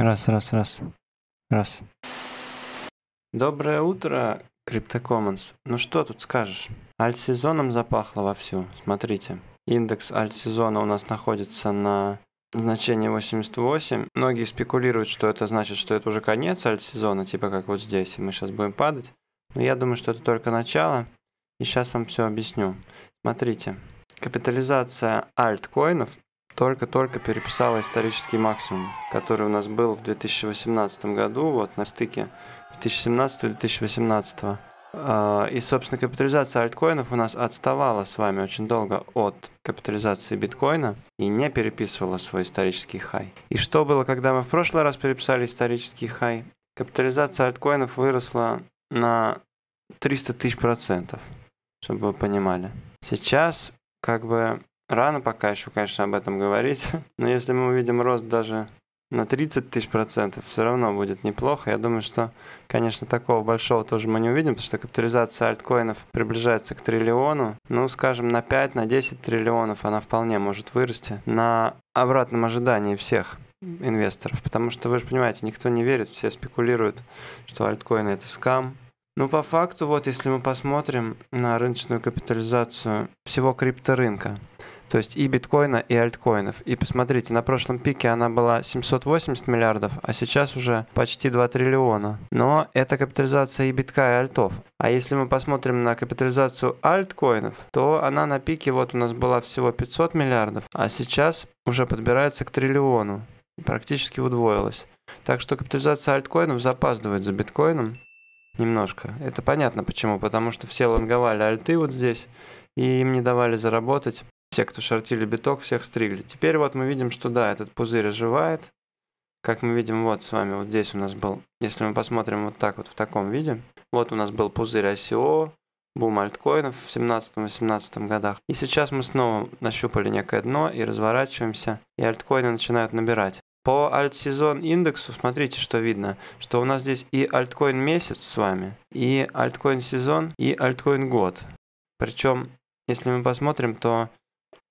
Раз, раз, раз. Раз. Доброе утро, CryptoCommons. Ну что тут скажешь? Альт-сезоном запахло вовсю. Смотрите. Индекс альт-сезона у нас находится на значении 88. Многие спекулируют, что это значит, что это уже конец альт-сезона, типа как вот здесь, и мы сейчас будем падать. Но я думаю, что это только начало. И сейчас вам все объясню. Смотрите. Капитализация альткоинов только-только переписала исторический максимум, который у нас был в 2018 году, вот на стыке 2017-2018. А, и, собственно, капитализация альткоинов у нас отставала с вами очень долго от капитализации биткоина и не переписывала свой исторический хай. И что было, когда мы в прошлый раз переписали исторический хай? Капитализация альткоинов выросла на 300 тысяч процентов, чтобы вы понимали. Сейчас как бы Рано пока еще, конечно, об этом говорить, но если мы увидим рост даже на 30 тысяч процентов, все равно будет неплохо. Я думаю, что, конечно, такого большого тоже мы не увидим, потому что капитализация альткоинов приближается к триллиону. Ну, скажем, на 5, на 10 триллионов она вполне может вырасти на обратном ожидании всех инвесторов. Потому что, вы же понимаете, никто не верит, все спекулируют, что альткоины это скам, ну, по факту, вот если мы посмотрим на рыночную капитализацию всего крипторынка, то есть и биткоина, и альткоинов. И посмотрите, на прошлом пике она была 780 миллиардов, а сейчас уже почти 2 триллиона. Но это капитализация и битка, и альтов. А если мы посмотрим на капитализацию альткоинов, то она на пике вот у нас была всего 500 миллиардов, а сейчас уже подбирается к триллиону. Практически удвоилась. Так что капитализация альткоинов запаздывает за биткоином немножко. Это понятно почему, потому что все лонговали альты вот здесь, и им не давали заработать. Все, кто шортили биток, всех стригли. Теперь вот мы видим, что да, этот пузырь оживает. Как мы видим, вот с вами, вот здесь у нас был, если мы посмотрим вот так вот в таком виде, вот у нас был пузырь ICO, бум альткоинов в 17-18 годах. И сейчас мы снова нащупали некое дно и разворачиваемся, и альткоины начинают набирать. По альтсезон индексу смотрите, что видно, что у нас здесь и альткоин месяц с вами, и альткоин сезон, и альткоин год. Причем, если мы посмотрим, то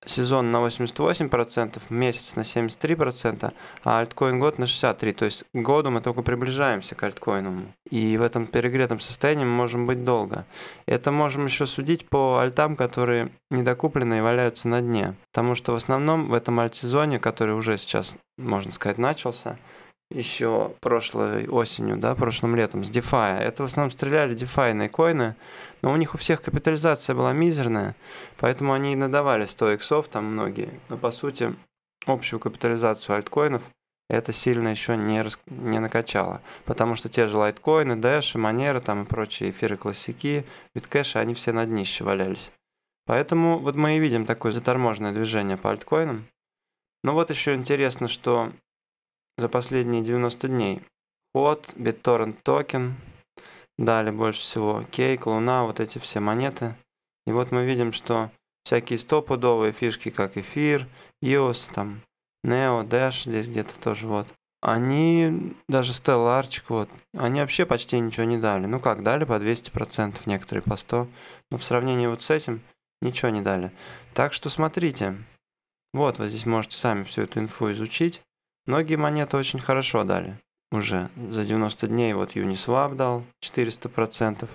сезон на 88%, месяц на 73%, а альткоин год на 63%. То есть году мы только приближаемся к альткоинам. И в этом перегретом состоянии мы можем быть долго. Это можем еще судить по альтам, которые недокуплены и валяются на дне. Потому что в основном в этом alt-сезоне, который уже сейчас, можно сказать, начался, еще прошлой осенью, да, прошлым летом, с DeFi. Это в основном стреляли DeFi коины, но у них у всех капитализация была мизерная, поэтому они и надавали 100 иксов там многие. Но по сути, общую капитализацию альткоинов это сильно еще не, рас... не накачало. Потому что те же лайткоины, дэши, манеры там и прочие эфиры классики, биткэши, они все на днище валялись. Поэтому вот мы и видим такое заторможенное движение по альткоинам. Но вот еще интересно, что за последние 90 дней. вот BitTorrent токен, далее больше всего Кейк, Луна, вот эти все монеты. И вот мы видим, что всякие стопудовые фишки, как эфир, EOS, там, Neo, Dash здесь где-то тоже вот. Они, даже Stellarчик, вот, они вообще почти ничего не дали. Ну как, дали по 200%, некоторые по 100%. Но в сравнении вот с этим ничего не дали. Так что смотрите. Вот, вы здесь можете сами всю эту инфу изучить. Многие монеты очень хорошо дали. Уже за 90 дней вот Uniswap дал 400%.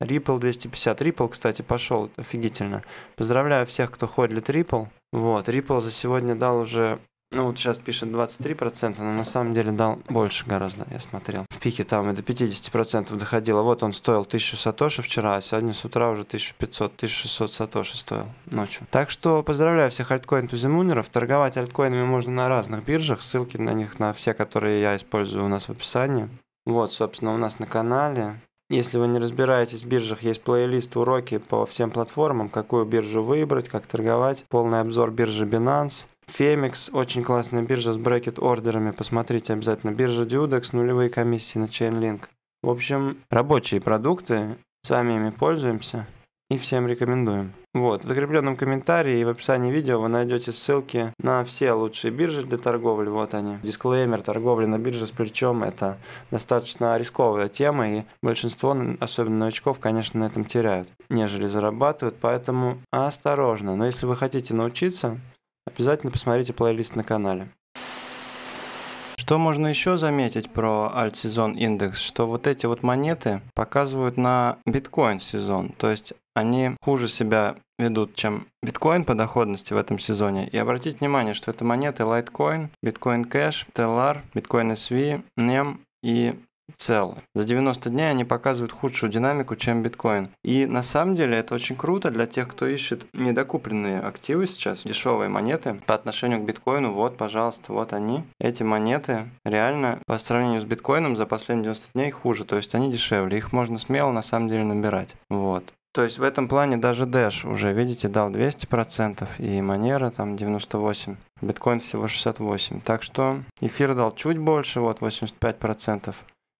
Ripple 250. Ripple, кстати, пошел офигительно. Поздравляю всех, кто ходлит Ripple. Вот, Ripple за сегодня дал уже ну вот сейчас пишет 23%, но на самом деле дал больше гораздо, я смотрел. В пике там и до 50% доходило. Вот он стоил 1000 сатоши вчера, а сегодня с утра уже 1500-1600 сатоши стоил ночью. Так что поздравляю всех альткоин тузимунеров. Торговать альткоинами можно на разных биржах. Ссылки на них, на все, которые я использую у нас в описании. Вот, собственно, у нас на канале. Если вы не разбираетесь в биржах, есть плейлист уроки по всем платформам, какую биржу выбрать, как торговать, полный обзор биржи Binance. Фемикс, очень классная биржа с брекет-ордерами, посмотрите обязательно. Биржа Dudex, нулевые комиссии на Chainlink. В общем, рабочие продукты, сами ими пользуемся и всем рекомендуем. Вот, в закрепленном комментарии и в описании видео вы найдете ссылки на все лучшие биржи для торговли, вот они. Дисклеймер, торговля на бирже с плечом – это достаточно рисковая тема, и большинство, особенно новичков, конечно, на этом теряют, нежели зарабатывают, поэтому осторожно. Но если вы хотите научиться, обязательно посмотрите плейлист на канале. Что можно еще заметить про альт-сезон индекс, что вот эти вот монеты показывают на биткоин сезон, то есть они хуже себя ведут, чем биткоин по доходности в этом сезоне. И обратите внимание, что это монеты Litecoin, Bitcoin Cash, Telar, Bitcoin SV, NEM и целы. За 90 дней они показывают худшую динамику, чем биткоин. И на самом деле это очень круто для тех, кто ищет недокупленные активы сейчас, дешевые монеты по отношению к биткоину. Вот, пожалуйста, вот они. Эти монеты реально по сравнению с биткоином за последние 90 дней хуже, то есть они дешевле. Их можно смело на самом деле набирать. Вот. То есть в этом плане даже Dash уже, видите, дал 200%, и Monero там 98, биткоин всего 68. Так что эфир дал чуть больше, вот 85%.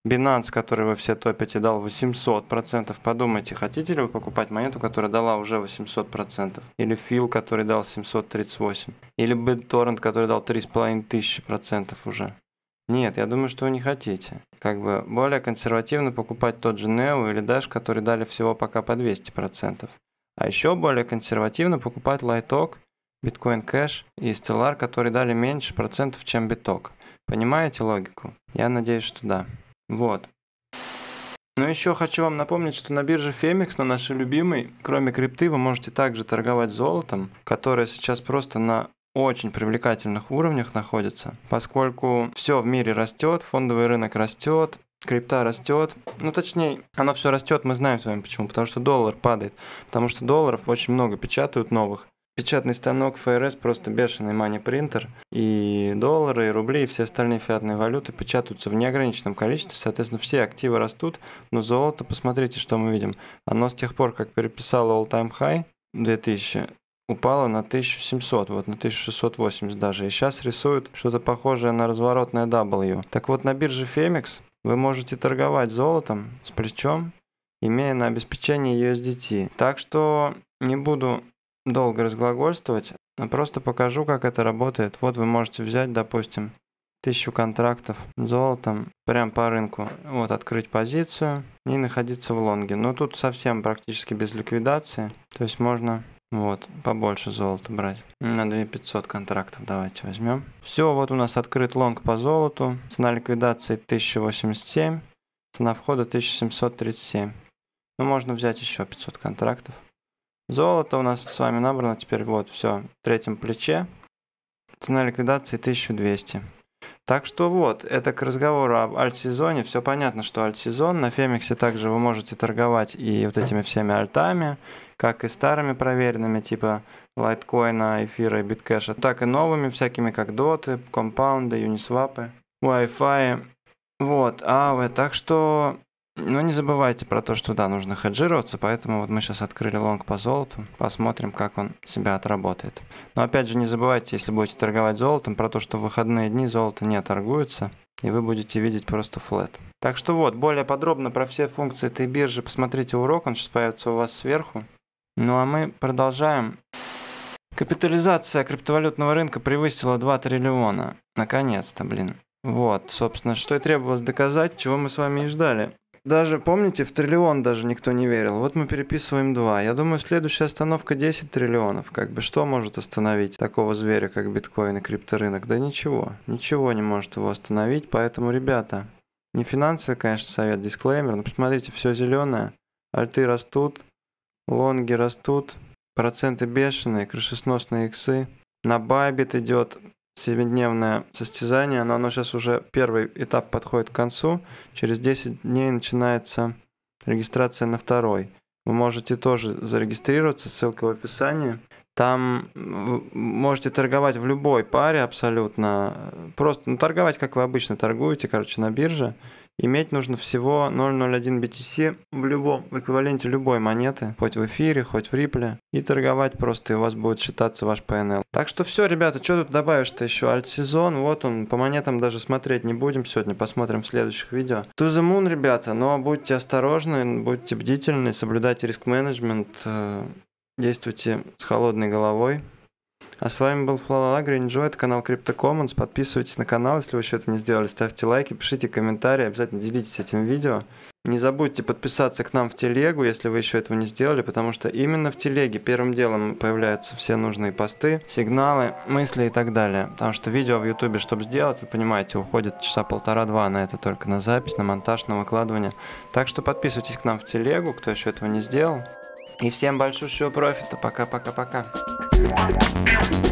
Binance, который вы все топите, дал 800%. Подумайте, хотите ли вы покупать монету, которая дала уже 800%? Или Фил, который дал 738? Или BitTorrent, который дал 3500% уже? Нет, я думаю, что вы не хотите. Как бы более консервативно покупать тот же Neo или Dash, который дали всего пока по 200%. А еще более консервативно покупать Lightok, Bitcoin Cash и Stellar, которые дали меньше процентов, чем биток. Понимаете логику? Я надеюсь, что да. Вот. Но еще хочу вам напомнить, что на бирже Femix, на нашей любимой, кроме крипты, вы можете также торговать золотом, которое сейчас просто на очень привлекательных уровнях находится, поскольку все в мире растет, фондовый рынок растет, крипта растет. Ну, точнее, оно все растет, мы знаем с вами почему. Потому что доллар падает. Потому что долларов очень много печатают новых. Печатный станок ФРС просто бешеный мани принтер. И доллары, и рубли, и все остальные фиатные валюты печатаются в неограниченном количестве. Соответственно, все активы растут. Но золото, посмотрите, что мы видим. Оно с тех пор, как переписало all-time high 2000, упала на 1700, вот на 1680 даже. И сейчас рисуют что-то похожее на разворотное W. Так вот, на бирже Femex вы можете торговать золотом с плечом, имея на обеспечении USDT. Так что не буду долго разглагольствовать, а просто покажу, как это работает. Вот вы можете взять, допустим, тысячу контрактов золотом прям по рынку. Вот, открыть позицию и находиться в лонге. Но тут совсем практически без ликвидации. То есть можно вот, побольше золота брать. На 2500 контрактов давайте возьмем. Все, вот у нас открыт лонг по золоту. Цена ликвидации 1087. Цена входа 1737. Ну, можно взять еще 500 контрактов. Золото у нас с вами набрано теперь вот, все, в третьем плече. Цена ликвидации 1200. Так что вот, это к разговору об альт-сезоне. Все понятно, что альт-сезон. На Фемиксе также вы можете торговать и вот этими всеми альтами, как и старыми проверенными, типа лайткоина, эфира и биткэша, так и новыми всякими, как доты, компаунды, юнисвапы, Wi-Fi. Вот, а вы, так что но не забывайте про то, что да, нужно хеджироваться, поэтому вот мы сейчас открыли лонг по золоту, посмотрим, как он себя отработает. Но опять же, не забывайте, если будете торговать золотом, про то, что в выходные дни золото не торгуется, и вы будете видеть просто флет. Так что вот, более подробно про все функции этой биржи посмотрите урок, он сейчас появится у вас сверху. Ну а мы продолжаем. Капитализация криптовалютного рынка превысила 2 триллиона. Наконец-то, блин. Вот, собственно, что и требовалось доказать, чего мы с вами и ждали. Даже, помните, в триллион даже никто не верил. Вот мы переписываем два. Я думаю, следующая остановка 10 триллионов. Как бы что может остановить такого зверя, как биткоин и крипторынок? Да ничего. Ничего не может его остановить. Поэтому, ребята, не финансовый, конечно, совет, дисклеймер. Но посмотрите, все зеленое. Альты растут, лонги растут, проценты бешеные, крышесносные иксы. На Байбит идет Семидневное состязание, но оно сейчас уже первый этап подходит к концу. Через 10 дней начинается регистрация на второй. Вы можете тоже зарегистрироваться, ссылка в описании. Там можете торговать в любой паре абсолютно. Просто ну, торговать, как вы обычно торгуете, короче, на бирже. Иметь нужно всего 0.01 BTC в любом, в эквиваленте любой монеты, хоть в эфире, хоть в рипле, и торговать просто, и у вас будет считаться ваш PNL. Так что все, ребята, что тут добавишь-то еще? Альт-сезон, вот он, по монетам даже смотреть не будем сегодня, посмотрим в следующих видео. To the moon, ребята, но будьте осторожны, будьте бдительны, соблюдайте риск-менеджмент, э, действуйте с холодной головой. А с вами был Флана Агри, Enjoy, это канал Crypto Commons. Подписывайтесь на канал, если вы еще это не сделали. Ставьте лайки, пишите комментарии, обязательно делитесь этим видео. Не забудьте подписаться к нам в телегу, если вы еще этого не сделали, потому что именно в телеге первым делом появляются все нужные посты, сигналы, мысли и так далее. Потому что видео в ютубе, чтобы сделать, вы понимаете, уходит часа полтора-два а на это только, на запись, на монтаж, на выкладывание. Так что подписывайтесь к нам в телегу, кто еще этого не сделал. И всем большущего профита. Пока-пока-пока. Thank you.